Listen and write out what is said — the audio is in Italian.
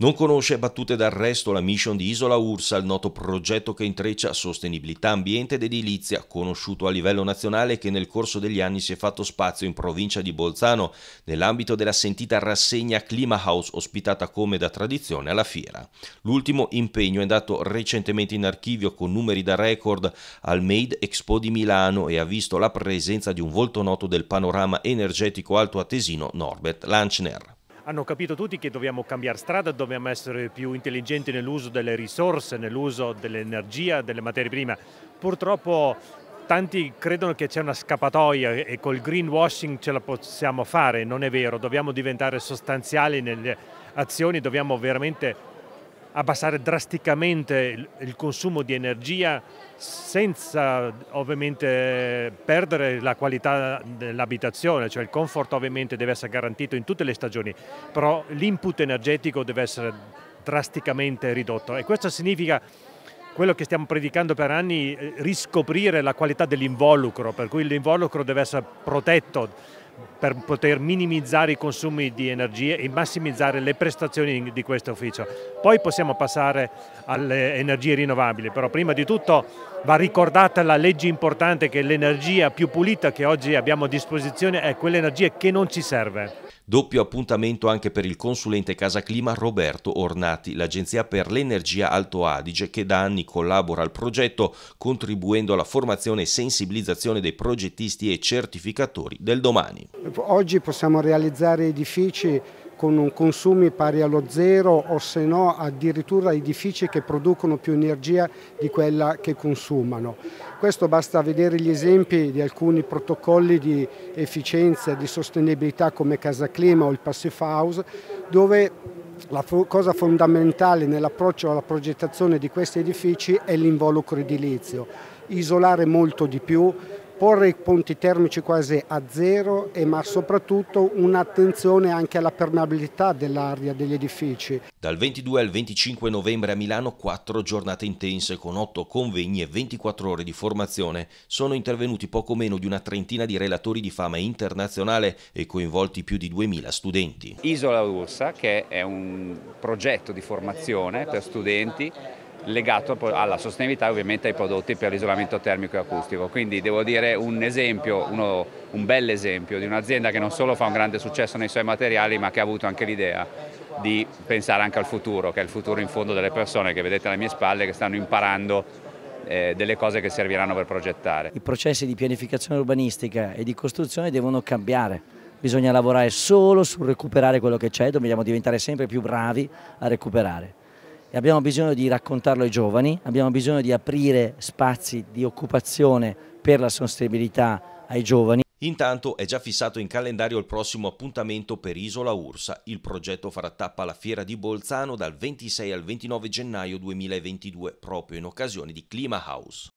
Non conosce battute d'arresto la mission di Isola Ursa, il noto progetto che intreccia sostenibilità, ambiente ed edilizia, conosciuto a livello nazionale che nel corso degli anni si è fatto spazio in provincia di Bolzano, nell'ambito della sentita rassegna Clima House ospitata come da tradizione alla fiera. L'ultimo impegno è andato recentemente in archivio con numeri da record al Made Expo di Milano e ha visto la presenza di un volto noto del panorama energetico altoatesino Norbert Lanchner hanno capito tutti che dobbiamo cambiare strada, dobbiamo essere più intelligenti nell'uso delle risorse, nell'uso dell'energia, delle materie prime. Purtroppo tanti credono che c'è una scappatoia e col greenwashing ce la possiamo fare, non è vero, dobbiamo diventare sostanziali nelle azioni, dobbiamo veramente abbassare drasticamente il consumo di energia senza ovviamente perdere la qualità dell'abitazione, cioè il comfort ovviamente deve essere garantito in tutte le stagioni, però l'input energetico deve essere drasticamente ridotto e questo significa quello che stiamo predicando per anni, eh, riscoprire la qualità dell'involucro, per cui l'involucro deve essere protetto per poter minimizzare i consumi di energie e massimizzare le prestazioni di questo ufficio. Poi possiamo passare alle energie rinnovabili, però prima di tutto va ricordata la legge importante che l'energia più pulita che oggi abbiamo a disposizione è quell'energia che non ci serve. Doppio appuntamento anche per il consulente Casa Clima Roberto Ornati, l'Agenzia per l'Energia Alto Adige che da anni collabora al progetto contribuendo alla formazione e sensibilizzazione dei progettisti e certificatori del domani oggi possiamo realizzare edifici con consumi pari allo zero o se no addirittura edifici che producono più energia di quella che consumano. Questo basta vedere gli esempi di alcuni protocolli di efficienza e di sostenibilità come Casa Clima o il Passive House dove la cosa fondamentale nell'approccio alla progettazione di questi edifici è l'involucro edilizio, isolare molto di più, porre i ponti termici quasi a zero, ma soprattutto un'attenzione anche alla permeabilità dell'aria degli edifici. Dal 22 al 25 novembre a Milano quattro giornate intense con otto convegni e 24 ore di formazione. Sono intervenuti poco meno di una trentina di relatori di fama internazionale e coinvolti più di 2000 studenti. Isola Ursa, che è un progetto di formazione per studenti legato alla sostenibilità e ovviamente ai prodotti per l'isolamento termico e acustico. Quindi devo dire un esempio, uno, un bel esempio di un'azienda che non solo fa un grande successo nei suoi materiali ma che ha avuto anche l'idea di pensare anche al futuro, che è il futuro in fondo delle persone che vedete alle mie spalle che stanno imparando eh, delle cose che serviranno per progettare. I processi di pianificazione urbanistica e di costruzione devono cambiare bisogna lavorare solo sul recuperare quello che c'è, dobbiamo diventare sempre più bravi a recuperare e abbiamo bisogno di raccontarlo ai giovani, abbiamo bisogno di aprire spazi di occupazione per la sostenibilità ai giovani. Intanto è già fissato in calendario il prossimo appuntamento per Isola Ursa. Il progetto farà tappa alla Fiera di Bolzano dal 26 al 29 gennaio 2022, proprio in occasione di Clima House.